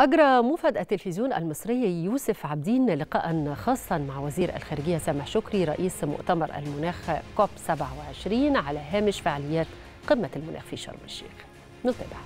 أجرى موفد التلفزيون المصري يوسف عابدين لقاء خاصا مع وزير الخارجية سامح شكري رئيس مؤتمر المناخ كوب 27 على هامش فعاليات قمة المناخ في شرم الشيخ نتابع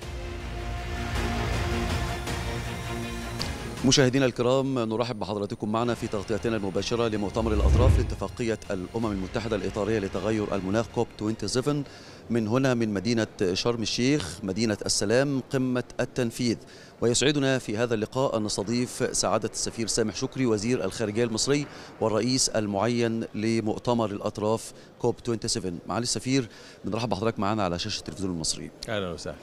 مشاهدينا الكرام نرحب بحضراتكم معنا في تغطيتنا المباشرة لمؤتمر الأطراف لاتفاقية الأمم المتحدة الإطارية لتغير المناخ كوب 27 من هنا من مدينة شرم الشيخ مدينة السلام قمة التنفيذ ويسعدنا في هذا اللقاء أن نستضيف سعادة السفير سامح شكري وزير الخارجية المصري والرئيس المعين لمؤتمر الأطراف كوب 27 معالي السفير بنرحب بحضرتك معنا على شاشة التلفزيون المصري أهلا وسهلا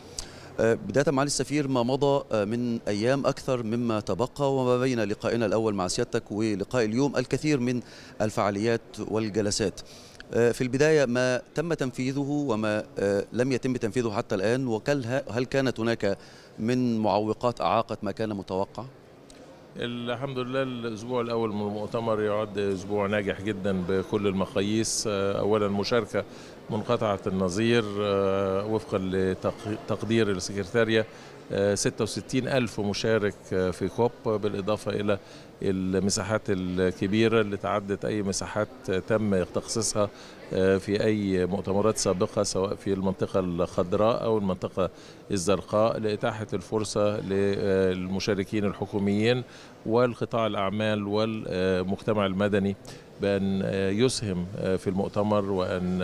آه، بداية معالي السفير ما مضى آه، من أيام أكثر مما تبقى وما بين لقائنا الأول مع سيادتك ولقاء اليوم الكثير من الفعاليات والجلسات آه، في البداية ما تم تنفيذه وما آه، لم يتم تنفيذه حتى الآن وهل هل كانت هناك من معوقات أعاقت ما كان متوقع؟ الحمد لله الأسبوع الأول من المؤتمر يعد أسبوع ناجح جدا بكل المقاييس آه، أولا مشاركة منقطعة النظير وفقا لتقدير السكرتارية 66 ألف مشارك آه، في كوب بالإضافة إلى المساحات الكبيرة اللي تعدت أي مساحات تم تخصيصها آه، في أي مؤتمرات سابقة سواء في المنطقة الخضراء أو المنطقة الزرقاء لإتاحة الفرصة للمشاركين الحكوميين والقطاع الأعمال والمجتمع المدني بأن آه، يسهم في المؤتمر وأن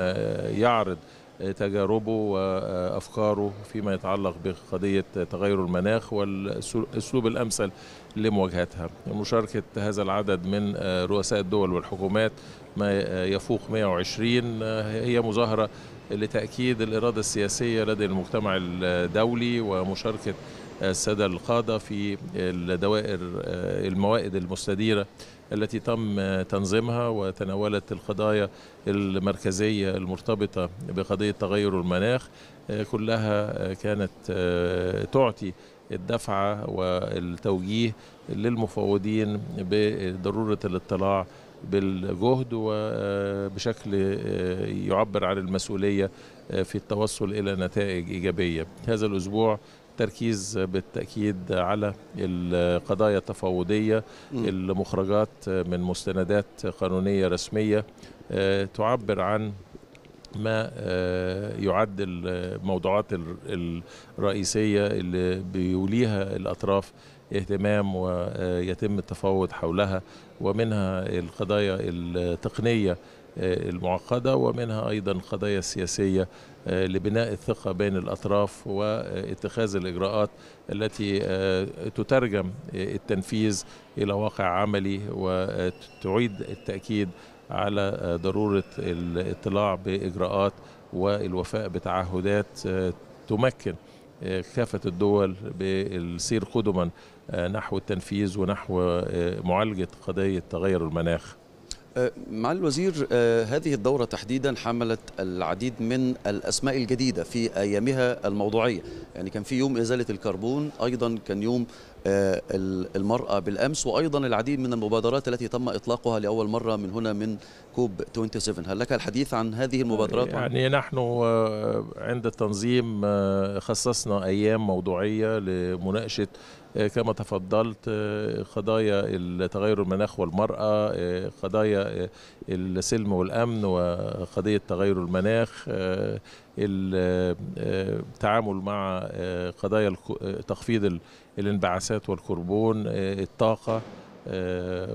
يعرض تجاربه وافكاره فيما يتعلق بقضيه تغير المناخ والاسلوب الامثل لمواجهتها. مشاركه هذا العدد من رؤساء الدول والحكومات ما يفوق 120 هي مظاهره لتاكيد الاراده السياسيه لدى المجتمع الدولي ومشاركه الساده القاده في الدوائر الموائد المستديره التي تم تنظيمها وتناولت القضايا المركزية المرتبطة بقضية تغير المناخ كلها كانت آه، تعطي الدفعة والتوجيه للمفوضين بضرورة الاطلاع بالجهد وبشكل آه، آه، يعبر عن المسؤولية في التوصل إلى نتائج إيجابية هذا الأسبوع التركيز بالتأكيد على القضايا التفاوضية المخرجات من مستندات قانونية رسمية آه، تعبر عن ما آه، يعد الموضوعات الرئيسية اللي بيوليها الأطراف اهتمام ويتم آه، التفاوض حولها ومنها القضايا التقنية آه، المعقدة ومنها أيضا القضايا السياسية آه، لبناء الثقة بين الأطراف واتخاذ الإجراءات التي آه، تترجم التنفيذ إلى واقع عملي وتعيد التأكيد على ضرورة الاطلاع بإجراءات والوفاء بتعهدات تمكن كافة الدول بالسير قدما نحو التنفيذ ونحو معالجة قضية تغير المناخ آه، مع الوزير آه، هذه الدورة تحديدا حملت العديد من الأسماء الجديدة في أيامها الموضوعية يعني كان في يوم إزالة الكربون أيضا كان يوم آه، المرأة بالأمس وأيضا العديد من المبادرات التي تم إطلاقها لأول مرة من هنا من كوب 27 هل لك الحديث عن هذه المبادرات؟ يعني نحن آه، عند التنظيم آه، خصصنا أيام موضوعية لمناقشة كما تفضلت قضايا التغير المناخ والمرأة قضايا السلم والأمن وقضية تغير المناخ التعامل آه، مع آه، قضايا تخفيض الانبعاثات والكربون آه، الطاقة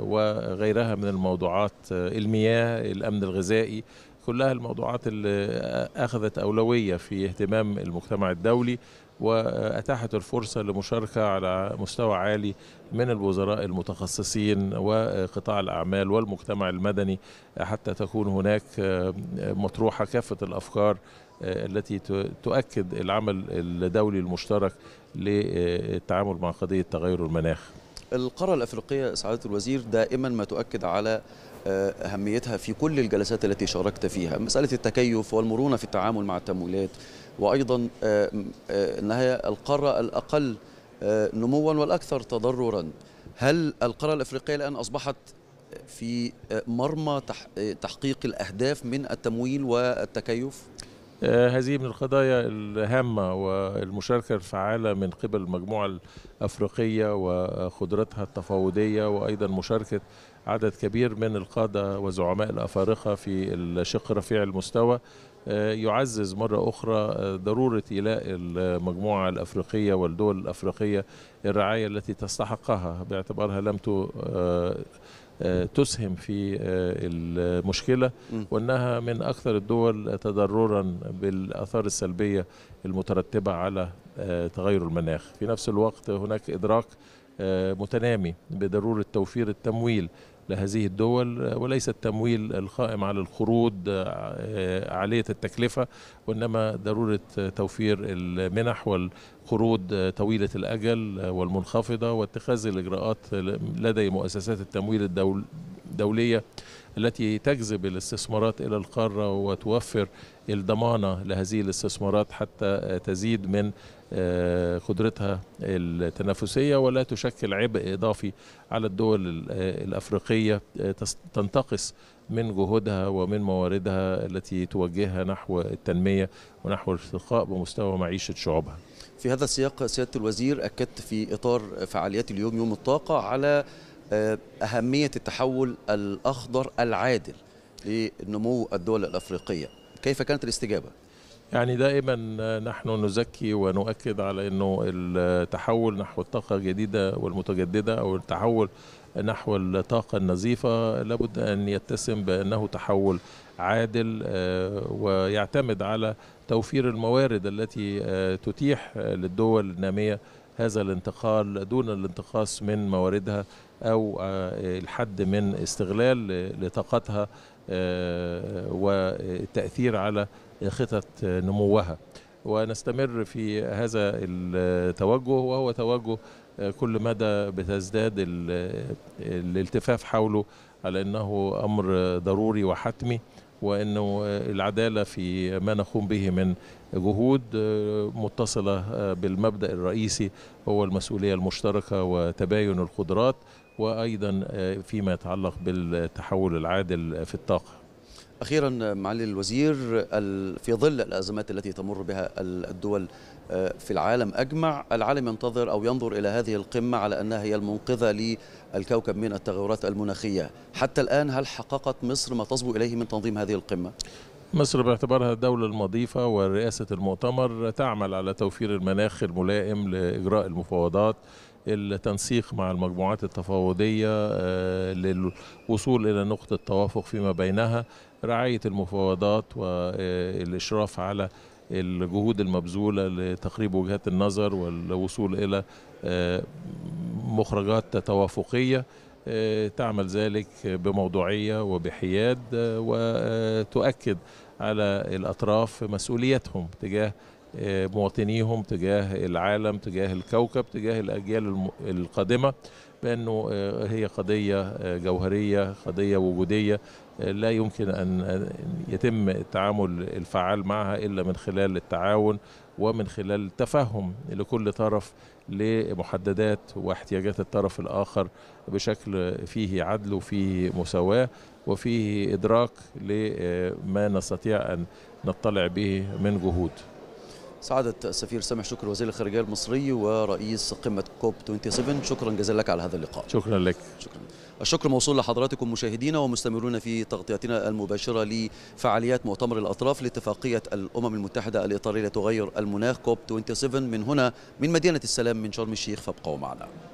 وغيرها من الموضوعات المياه الأمن الغذائي كلها الموضوعات اللي أخذت أولوية في اهتمام المجتمع الدولي وأتاحت الفرصة لمشاركة على مستوى عالي من الوزراء المتخصصين وقطاع الأعمال والمجتمع المدني حتى تكون هناك مطروحة كافة الأفكار آه، التي تؤكد العمل الدولي المشترك للتعامل مع قضية تغير المناخ القارة الأفريقية سعادة الوزير دائما ما تؤكد على آه، أهميتها في كل الجلسات التي شاركت فيها مسألة التكيف والمرونة في التعامل مع التمويلات وأيضا آه، أنها القارة الأقل نموا والأكثر تضررا هل القارة الأفريقية الآن أصبحت في مرمى تحقيق الأهداف من التمويل والتكيف؟ آه، هذه من القضايا الهامة والمشاركة الفعالة من قبل المجموعة الأفريقية وقدرتها التفاوضية وأيضا مشاركة عدد كبير من القادة وزعماء الأفارقة في الشق رفيع المستوى آه، يعزز مرة أخرى ضرورة إيلاء المجموعة الأفريقية والدول الأفريقية الرعاية التي تستحقها باعتبارها لم آه، تسهم في آه، المشكله وانها من اكثر الدول تضررا بالاثار السلبيه المترتبه على آه، تغير المناخ في نفس الوقت هناك ادراك آه، متنامي بضروره توفير التمويل لهذه الدول وليس التمويل القائم على القروض آه، عالية التكلفة وإنما ضرورة توفير المنح والقروض آه، طويلة الأجل آه، والمنخفضة واتخاذ الإجراءات لدى مؤسسات التمويل الدولي الدولية التي تجذب الاستثمارات إلى القارة وتوفر الضمانة لهذه الاستثمارات حتى تزيد من آه، قدرتها التنافسية ولا تشكل عبء إضافي على الدول آه، الأفريقية آه، تنتقص من جهودها ومن مواردها التي توجهها نحو التنمية ونحو الارتقاء بمستوى معيشة شعوبها في هذا السياق سيادة الوزير أكدت في إطار فعاليات اليوم يوم الطاقة على آه، أهمية التحول الأخضر العادل لنمو الدول الأفريقية كيف كانت الاستجابة؟ يعني دائما نحن نزكي ونؤكد على انه التحول نحو الطاقه الجديده والمتجدده او التحول نحو الطاقه النظيفه لابد ان يتسم بانه تحول عادل آه، ويعتمد على توفير الموارد التي آه، تتيح للدول الناميه هذا الانتقال دون الانتقاص من مواردها أو آه، الحد من استغلال لطاقتها آه، والتأثير على خطط نموها ونستمر في هذا التوجه وهو توجه آه، كل مدى بتزداد الالتفاف حوله على انه امر ضروري وحتمي وانه العداله في ما نقوم به من جهود آه، متصله آه، بالمبدا الرئيسي هو المسؤوليه المشتركه وتباين القدرات وايضا آه، فيما يتعلق بالتحول العادل في الطاقه أخيرا معالي الوزير في ظل الأزمات التي تمر بها الدول آه، في العالم أجمع العالم ينتظر أو ينظر إلى هذه القمة على أنها هي المنقذة للكوكب من التغيرات المناخية حتى الآن هل حققت مصر ما تصبو إليه من تنظيم هذه القمة؟ مصر باعتبارها الدولة المضيفة ورئاسة المؤتمر تعمل على توفير المناخ الملائم لإجراء المفاوضات التنسيق مع المجموعات التفاوضية آه، للوصول إلى نقطة توافق فيما بينها رعاية المفاوضات والإشراف آه، على الجهود المبذولة لتقريب وجهات النظر والوصول إلى آه، مخرجات توافقية تعمل ذلك بموضوعية وبحياد وتؤكد على الأطراف مسؤوليتهم تجاه مواطنيهم تجاه العالم تجاه الكوكب تجاه الأجيال القادمة بأنه آه، هي قضية آه، جوهرية قضية وجودية آه، لا يمكن أن يتم التعامل الفعال معها إلا من خلال التعاون ومن خلال تفهم لكل طرف لمحددات واحتياجات الطرف الآخر بشكل فيه عدل وفيه مساواة وفيه إدراك لما نستطيع أن نطلع به من جهود سعادة السفير سامح شكر وزير الخارجية المصري ورئيس قمة كوب 27 شكرا جزيلا لك على هذا اللقاء شكرا لك شكرا. الشكر موصول لحضراتكم مشاهدينا ومستمرون في تغطيتنا المباشرة لفعاليات مؤتمر الأطراف لاتفاقية الأمم المتحدة الإطارية لتغير المناخ كوب 27 من هنا من مدينة السلام من شرم الشيخ فابقوا معنا